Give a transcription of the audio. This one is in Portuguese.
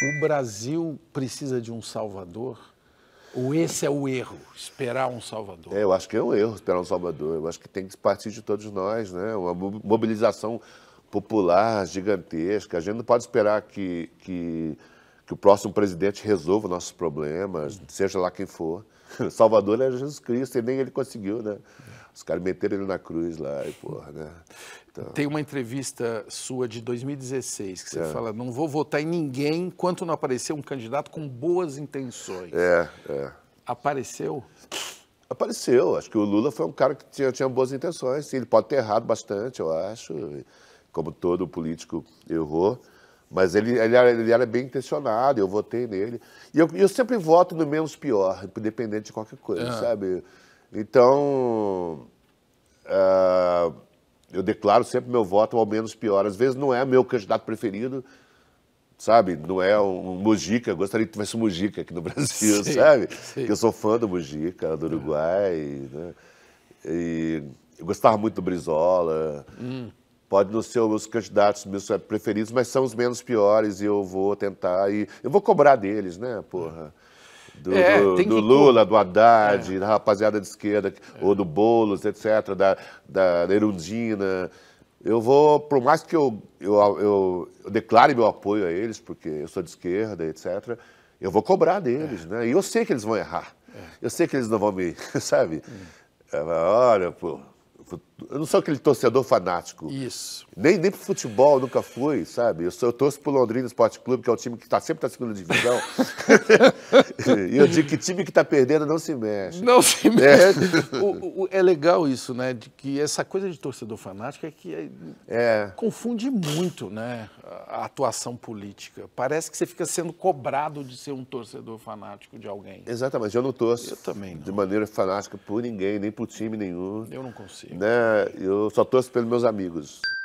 o Brasil precisa de um salvador? Ou esse é o erro, esperar um salvador? É, eu acho que é um erro esperar um salvador. Eu acho que tem que partir de todos nós, né? Uma mobilização popular gigantesca. A gente não pode esperar que, que, que o próximo presidente resolva nossos problemas, seja lá quem for. Salvador é Jesus Cristo e nem ele conseguiu, né? Os caras meteram ele na cruz lá e porra, né? Então... Tem uma entrevista sua de 2016 que você é. fala: não vou votar em ninguém enquanto não aparecer um candidato com boas intenções. É, é. Apareceu? Apareceu. Acho que o Lula foi um cara que tinha, tinha boas intenções. Sim, ele pode ter errado bastante, eu acho. Como todo político errou. Mas ele, ele, era, ele, era, bem intencionado, eu votei nele. E eu, eu, sempre voto no menos pior, independente de qualquer coisa, ah. sabe? Então, uh, eu declaro sempre meu voto ao menos pior. Às vezes não é meu candidato preferido, sabe? Não é um Mujica, eu gostaria que tivesse um Mujica aqui no Brasil, sim, sabe? Sim. Eu sou fã do Mujica, do Uruguai, né? E eu gostava muito do Brizola. Hum. Pode não ser os candidatos meus preferidos, mas são os menos piores e eu vou tentar. E eu vou cobrar deles, né, porra? Hum do, é, do, do Lula, do Haddad, é. da rapaziada de esquerda, é. ou do Boulos, etc., da, da Erundina. Eu vou, por mais que eu, eu, eu, eu declare meu apoio a eles, porque eu sou de esquerda, etc., eu vou cobrar deles, é. né? E eu sei que eles vão errar. É. Eu sei que eles não vão me, sabe? Hum. Olha, pô, eu não sou aquele torcedor fanático. Isso. Nem, nem pro futebol nunca fui, sabe? Eu, sou, eu torço pro Londrina Esporte Clube, que é o time que está sempre na segunda divisão. E eu digo que time que está perdendo não se mexe. Não se é. mexe. É, o, o, é legal isso, né? De que essa coisa de torcedor fanático é que é, é. confunde muito né, a atuação política. Parece que você fica sendo cobrado de ser um torcedor fanático de alguém. Exatamente. Eu não torço eu também não. de maneira fanática por ninguém, nem por time nenhum. Eu não consigo. Né? Eu só torço pelos meus amigos.